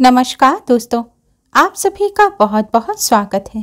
नमस्कार दोस्तों आप सभी का बहुत बहुत स्वागत है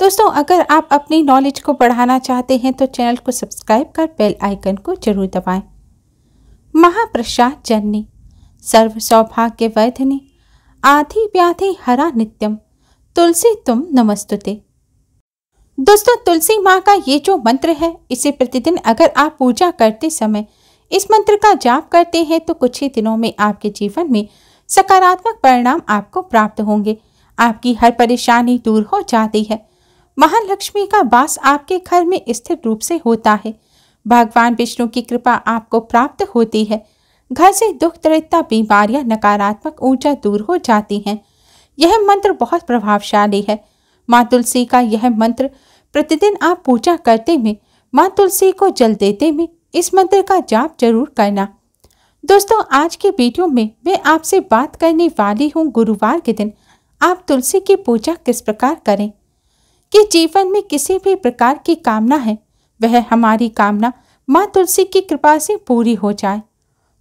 दोस्तों अगर आप अपनी नॉलेज को बढ़ाना चाहते हैं तो चैनल को सब्सक्राइब कर बेल आइकन को जरूर दबाएं। महाप्रसाद जननी सर्व सौभाग्य वैधनी आधि व्याधि हरा नित्यम तुलसी तुम नमस्तुते दोस्तों तुलसी माँ का ये जो मंत्र है इसे प्रतिदिन अगर आप पूजा करते समय इस मंत्र का जाप करते हैं तो कुछ ही दिनों में आपके जीवन में सकारात्मक परिणाम आपको प्राप्त होंगे आपकी हर परेशानी दूर हो जाती है महालक्ष्मी का वास आपके घर में स्थिर रूप से होता है भगवान विष्णु की कृपा आपको प्राप्त होती है घर से दुख दरिद्रता बीमारियां नकारात्मक ऊर्जा दूर हो जाती हैं यह मंत्र बहुत प्रभावशाली है माँ तुलसी का यह मंत्र प्रतिदिन आप पूजा करते में माँ तुलसी को जल देते में इस मंत्र का जाप जरूर करना दोस्तों आज के वीडियो में मैं आपसे बात करने वाली हूँ गुरुवार के दिन आप तुलसी की पूजा किस प्रकार करें कि जीवन में किसी भी प्रकार की कामना है वह हमारी कामना माँ तुलसी की कृपा से पूरी हो जाए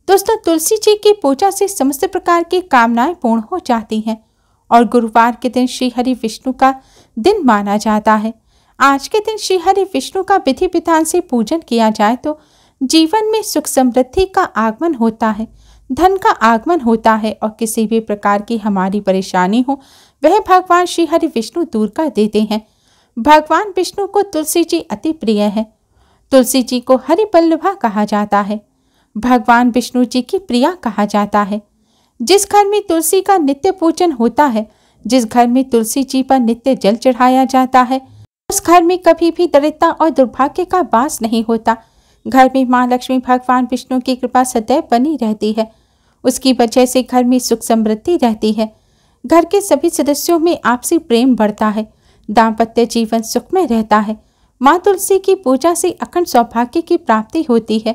दोस्तों तुलसी जी की पूजा से समस्त प्रकार की कामनाएं पूर्ण हो जाती हैं और गुरुवार के दिन श्री हरि विष्णु का दिन माना जाता है आज के दिन श्री हरि विष्णु का विधि विधान से पूजन किया जाए तो जीवन में सुख समृद्धि का आगमन होता है धन का आगमन होता है और किसी भी प्रकार की हमारी परेशानी हो वह भगवान श्री हरि विष्णु दूर कर देते हैं भगवान विष्णु को तुलसी जी अति प्रिय है तुलसी जी को हरि बल्लभा कहा जाता है भगवान विष्णु जी की प्रिया कहा जाता है जिस घर में तुलसी का नित्य पूजन होता है जिस घर में तुलसी जी पर नित्य जल चढ़ाया जाता है उस घर में कभी भी दरिद्रता और दुर्भाग्य का वास नहीं होता घर में माँ लक्ष्मी भगवान विष्णु की कृपा सदैव बनी रहती है उसकी वजह से घर में सुख समृद्धि रहती है घर के सभी सदस्यों में आपसी प्रेम बढ़ता है दाम्पत्य जीवन सुख में रहता है माँ तुलसी की पूजा से अखंड सौभाग्य की प्राप्ति होती है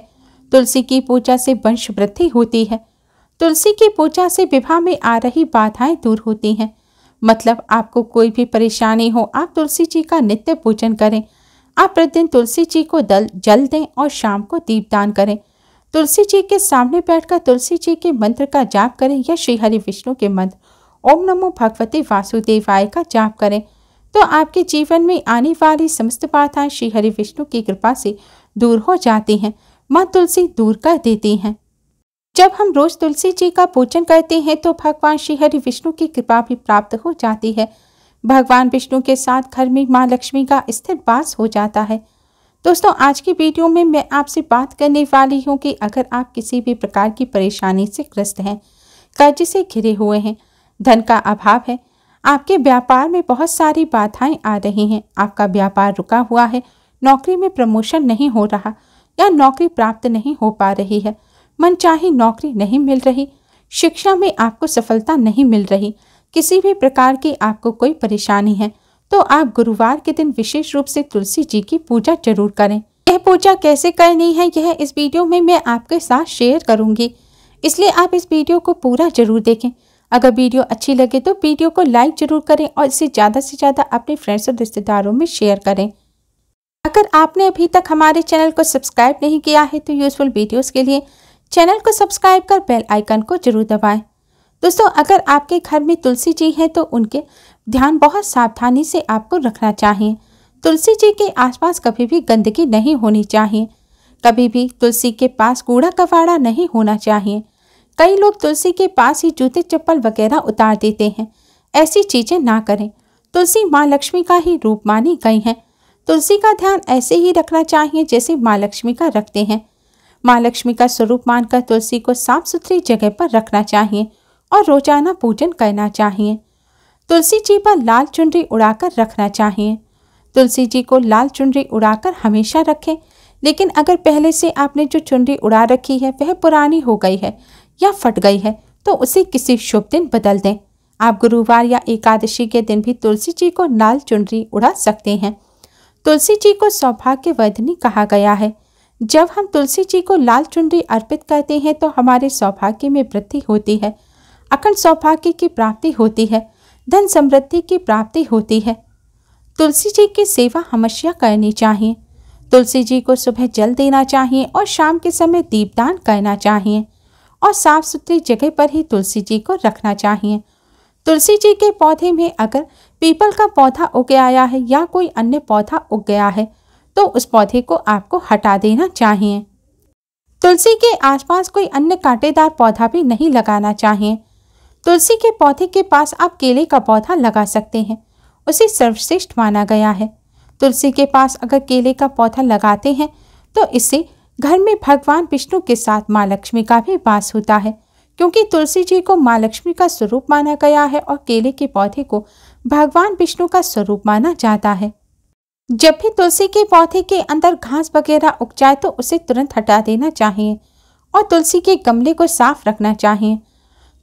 तुलसी की पूजा से वंश वृद्धि होती है तुलसी की पूजा से विवाह में आ रही बाधाएं दूर होती हैं मतलब आपको कोई भी परेशानी हो आप तुलसी जी का नित्य पूजन करें आप प्रतिदिन तुलसी जी को दल जल दें और शाम को दीपदान करें तुलसी जी के सामने बैठकर तुलसी जी के मंत्र का जाप करें या श्री हरि विष्णु के मंत्र ओम नमो भगवते वासुदेवाय का जाप करें तो आपके जीवन में आने वाली समस्त बाधाएं श्री हरि विष्णु की कृपा से दूर हो जाती हैं माँ तुलसी दूर कर देती हैं जब हम रोज तुलसी जी का पूजन करते हैं तो भगवान श्री हरि विष्णु की कृपा भी प्राप्त हो जाती है भगवान विष्णु के साथ घर में माँ लक्ष्मी का स्थिर वास हो जाता है दोस्तों आज की वीडियो में मैं आपसे बात करने वाली हूँ कि अगर आप किसी भी प्रकार की परेशानी से ग्रस्त हैं कर्ज से घिरे हुए हैं धन का अभाव है आपके व्यापार में बहुत सारी बाधाएं आ रही हैं आपका व्यापार रुका हुआ है नौकरी में प्रमोशन नहीं हो रहा या नौकरी प्राप्त नहीं हो पा रही है मन चाहे नौकरी नहीं मिल रही शिक्षा में आपको सफलता नहीं मिल रही किसी भी प्रकार की आपको कोई परेशानी है तो आप गुरुवार के दिन विशेष रूप से तुलसी जी की पूजा जरूर करें यह पूजा कैसे करनी है यह इस वीडियो में मैं आपके साथ शेयर करूंगी इसलिए आप इस वीडियो को पूरा जरूर देखें अगर वीडियो अच्छी लगे तो वीडियो को लाइक जरूर करें और इसे ज़्यादा से ज़्यादा अपने फ्रेंड्स और रिश्तेदारों में शेयर करें अगर आपने अभी तक हमारे चैनल को सब्सक्राइब नहीं किया है तो यूजफुल वीडियोस के लिए चैनल को सब्सक्राइब कर बेल आइकन को जरूर दबाएं दोस्तों अगर आपके घर में तुलसी जी हैं तो उनके ध्यान बहुत सावधानी से आपको रखना चाहिए तुलसी जी के आसपास कभी भी गंदगी नहीं होनी चाहिए कभी भी तुलसी के पास कूड़ा कबाड़ा नहीं होना चाहिए कई लोग तुलसी के पास ही जूते चप्पल वगैरह उतार देते हैं ऐसी चीज़ें ना करें तुलसी माँ लक्ष्मी का ही रूप मानी गई हैं तुलसी का ध्यान ऐसे ही रखना चाहिए जैसे माँ लक्ष्मी का रखते हैं माँ लक्ष्मी का स्वरूप मानकर तुलसी को साफ सुथरी जगह पर रखना चाहिए और रोजाना पूजन करना चाहिए तुलसी जी पर लाल चुनरी उड़ाकर रखना चाहिए तुलसी जी को लाल चुनरी उड़ाकर हमेशा रखें लेकिन अगर पहले से आपने जो चुनरी उड़ा रखी है वह पुरानी हो गई है या फट गई है तो उसे किसी शुभ दिन बदल दें आप गुरुवार या एकादशी के दिन भी तुलसी जी को लाल चुनरी उड़ा सकते हैं तुलसी जी को सौभाग्य वर्धनी कहा गया है जब हम तुलसी जी को लाल चुनरी अर्पित करते हैं तो हमारे सौभाग्य में वृद्धि होती है अखंड सौभाग्य की प्राप्ति होती है धन समृद्धि की प्राप्ति होती है तुलसी जी की सेवा हमेशा करनी चाहिए तुलसी जी को सुबह जल देना चाहिए और शाम के समय दीपदान करना चाहिए और साफ सुथरी जगह पर ही तुलसी जी को रखना चाहिए तुलसी जी के पौधे में अगर पीपल का पौधा उग आया है या कोई अन्य पौधा उग गया है तो उस पौधे को आपको हटा देना चाहिए तुलसी के आसपास कोई अन्य कांटेदार पौधा भी नहीं लगाना चाहिए तुलसी के पौधे के पास आप केले का पौधा लगा सकते हैं उसे सर्वश्रेष्ठ माना गया है तुलसी के पास अगर केले का पौधा लगाते हैं तो इससे घर में भगवान विष्णु के साथ माँ लक्ष्मी का भी वास होता है क्योंकि तुलसी जी को माँ लक्ष्मी का स्वरूप माना गया है और केले के पौधे को भगवान विष्णु का स्वरूप माना जाता है जब भी तुलसी के पौधे के अंदर घास वगैरह उग जाए तो उसे तुरंत हटा देना चाहिए और तुलसी के गमले को साफ रखना चाहिए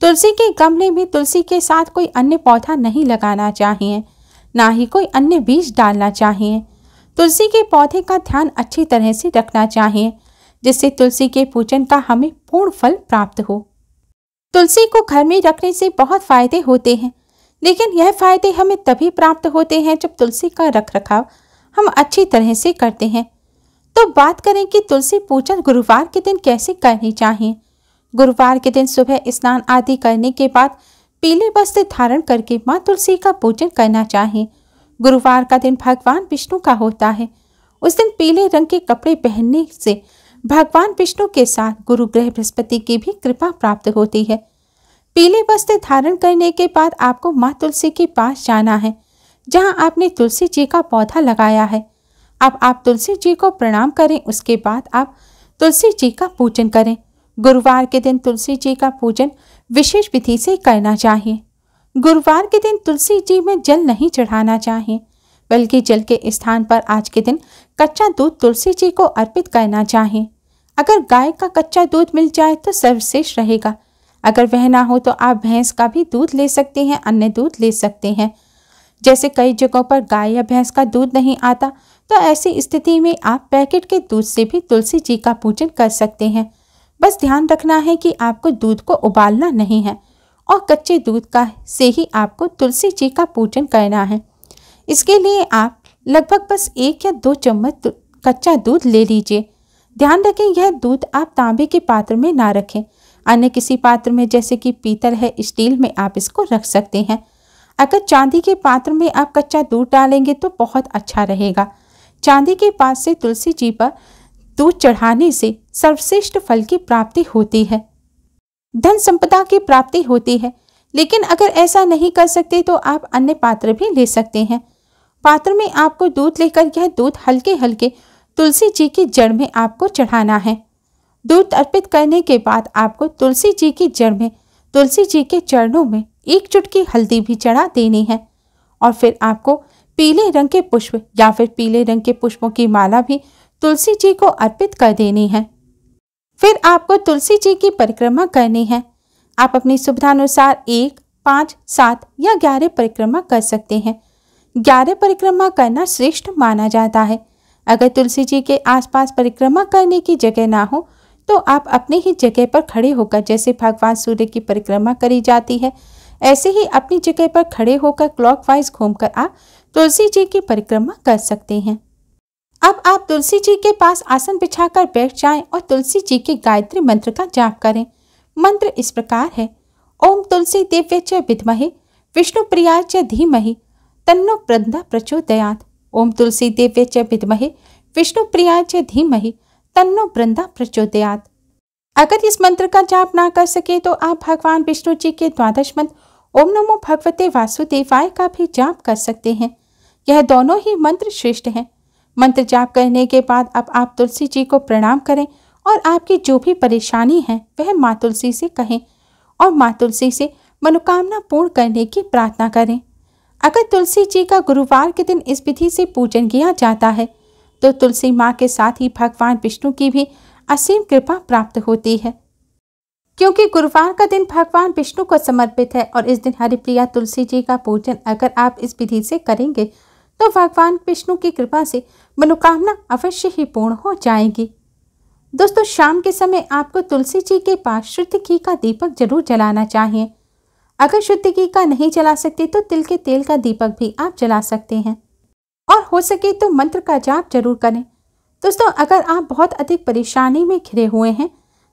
तुलसी के गमले में तुलसी के साथ कोई अन्य पौधा नहीं लगाना चाहिए ना ही कोई अन्य बीज डालना चाहिए तुलसी के पौधे का ध्यान अच्छी तरह से रखना चाहिए जिससे तुलसी के पूजन का हमें पूर्ण फल प्राप्त हो तुलसी को घर में रखने से बहुत फायदे होते हैं लेकिन यह फायदे हमें तभी प्राप्त होते हैं जब तुलसी का रख रखाव हम अच्छी तरह से करते हैं तो बात करें कि तुलसी पूजन गुरुवार के दिन कैसे करनी चाहिए गुरुवार के दिन सुबह स्नान आदि करने के बाद पीले वस्त्र धारण करके माँ तुलसी का पूजन करना चाहिए गुरुवार का दिन भगवान विष्णु का होता है उस दिन पीले रंग के कपड़े पहनने से भगवान विष्णु के साथ गुरु ग्रह बृहस्पति की भी कृपा प्राप्त होती है पीले वस्त्र धारण करने के बाद आपको माँ तुलसी के पास जाना है जहाँ आपने तुलसी जी का पौधा लगाया है अब आप तुलसी जी को प्रणाम करें उसके बाद आप तुलसी जी का पूजन करें गुरुवार के दिन तुलसी जी का पूजन विशेष विधि से करना चाहिए गुरुवार के दिन तुलसी जी में जल नहीं चढ़ाना चाहिए बल्कि जल के स्थान पर आज के दिन कच्चा दूध तुलसी जी को अर्पित करना चाहिए अगर गाय का कच्चा दूध मिल जाए तो सर्वश्रेष्ठ रहेगा अगर वह ना हो तो आप भैंस का भी दूध ले सकते हैं अन्य दूध ले सकते हैं जैसे कई जगहों पर गाय या भैंस का दूध नहीं आता तो ऐसी स्थिति में आप पैकेट के दूध से भी तुलसी जी का पूजन कर सकते हैं बस ध्यान रखना है कि आपको दूध को उबालना नहीं है और कच्चे दूध का से ही आपको तुलसी जी का पूजन करना है इसके लिए आप लगभग बस एक या दो चम्मच कच्चा दूध ले लीजिए ध्यान रखें यह दूध आप तांबे के पात्र में ना रखें अन्य किसी पात्र में जैसे कि पीतल है स्टील में आप इसको रख सकते हैं अगर चांदी के पात्र में आप कच्चा दूध डालेंगे तो बहुत अच्छा रहेगा चांदी के पास से तुलसी जी पर दूध चढ़ाने से सर्वश्रेष्ठ फल की प्राप्ति होती है धन संपदा की प्राप्ति होती है लेकिन अगर ऐसा नहीं कर सकते तो आप अन्य पात्र भी ले सकते हैं पात्र में आपको दूध लेकर यह दूध हल्के हल्के तुलसी जी की जड़ में आपको चढ़ाना है दूध अर्पित करने के बाद आपको तुलसी जी की जड़ में तुलसी जी के चरणों में एक चुटकी हल्दी भी चढ़ा देनी है और फिर आपको पीले रंग के पुष्प या फिर पीले रंग के पुष्पों की माला भी तुलसी जी को अर्पित कर देनी है फिर आपको तुलसी जी की परिक्रमा करनी है आप अपनी सुविधानुसार एक पाँच सात या ग्यारह परिक्रमा कर सकते हैं ग्यारह परिक्रमा करना श्रेष्ठ माना जाता है अगर तुलसी जी के आसपास परिक्रमा करने की जगह ना हो तो आप अपनी ही जगह पर खड़े होकर जैसे भगवान सूर्य की परिक्रमा करी जाती है ऐसे ही अपनी जगह पर खड़े होकर क्लॉकवाइज घूमकर आप तुलसी जी की परिक्रमा कर सकते हैं अब आप तुलसी जी के पास आसन बिछाकर बैठ जाएं और तुलसी जी के गायत्री मंत्र का जाप करें मंत्र इस प्रकार है ओम तुलसी दिव्य च विधमहे विष्णु प्रिया च धीमहे तन्नो प्रदा प्रचोदयात ओम तुलसी दिव्य च विधमहे विष्णु प्रिया च धीमहे तन्नो वृंदा प्रचोदयात अगर इस मंत्र का जाप ना कर सके तो आप भगवान विष्णु जी के द्वादश मंत्र ओम नमो भगवते वासुदेवाय का भी जाप कर सकते हैं यह दोनों ही मंत्र श्रेष्ठ हैं मंत्र जाप करने के बाद अब आप तुलसी जी को प्रणाम करें और आपकी जो भी परेशानी है वह माँ तुलसी से कहें और माँ तुलसी से मनोकामना पूर्ण करने की प्रार्थना करें अगर तुलसी जी का गुरुवार के दिन इस विधि से पूजन किया जाता है तो तुलसी माँ के साथ ही भगवान विष्णु की भी असीम कृपा प्राप्त होती है क्योंकि गुरुवार का दिन भगवान विष्णु को समर्पित है और इस दिन हरिप्रिया तुलसी जी का पूजन अगर आप इस विधि से करेंगे तो भगवान विष्णु की कृपा से मनोकामना अवश्य ही पूर्ण हो जाएगी दोस्तों शाम के समय आपको तुलसी जी के पास शुद्ध घी का दीपक जरूर जलाना चाहिए अगर शुद्ध घी का नहीं जला सकते तो तिल के तेल का दीपक भी आप जला सकते हैं और हो सके तो मंत्र का जाप जरूर करें दोस्तों अगर आप बहुत अधिक परेशानी में घिरे हुए हैं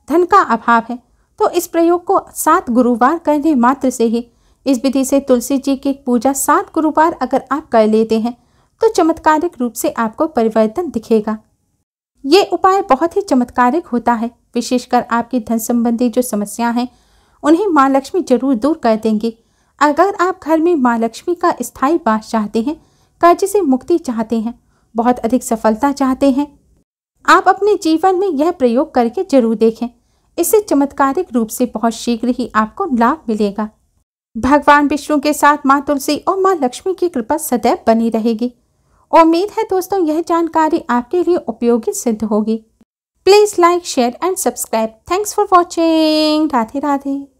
धन का अभाव है तो इस प्रयोग को सात गुरुवार करने मात्र से ही इस विधि से तुलसी जी की पूजा सात गुरुवार अगर आप कर लेते हैं तो चमत्कारिक रूप से आपको परिवर्तन दिखेगा ये उपाय बहुत ही चमत्कारिक होता है विशेषकर आपकी धन संबंधी जो समस्या हैं उन्हें माँ लक्ष्मी जरूर दूर कर देंगी अगर आप घर में माँ लक्ष्मी का स्थायी बास चाहते हैं कर्ज से मुक्ति चाहते हैं बहुत अधिक सफलता चाहते हैं आप अपने जीवन में यह प्रयोग करके जरूर देखें इससे चमत्कारिक रूप से बहुत शीघ्र ही आपको लाभ मिलेगा भगवान विष्णु के साथ माँ तुलसी और माँ लक्ष्मी की कृपा सदैव बनी रहेगी उम्मीद है दोस्तों यह जानकारी आपके लिए उपयोगी सिद्ध होगी please like share and subscribe thanks for watching Radhe Radhe